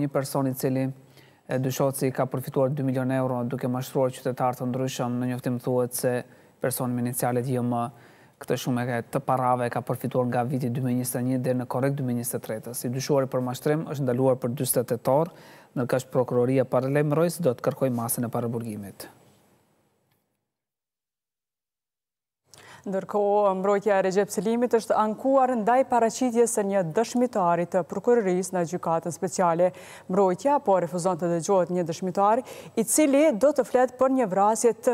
një personi cili dyshot si ka përfituar 2 milion euro duke mashtruar qytetarë të ndryshëm në njëftim thuet se personi me inicialet jë më këtë shumë e të parave ka përfituar nga viti 2021 dhe në korekt 2023. Si dyshuar i për mashtrim është ndaluar për 28 orë, nërkash prokuroria Rojës do të kërkoj masën e paraburgimit. Ndërko, mbrojtja Recep Selimit është ankuar ndaj paracitje se një dëshmitari të prokuroris në gjukatën speciale. Mbrojtja, po refuzon të dëgjohet një dëshmitari, i cili do të flet për një vrasje t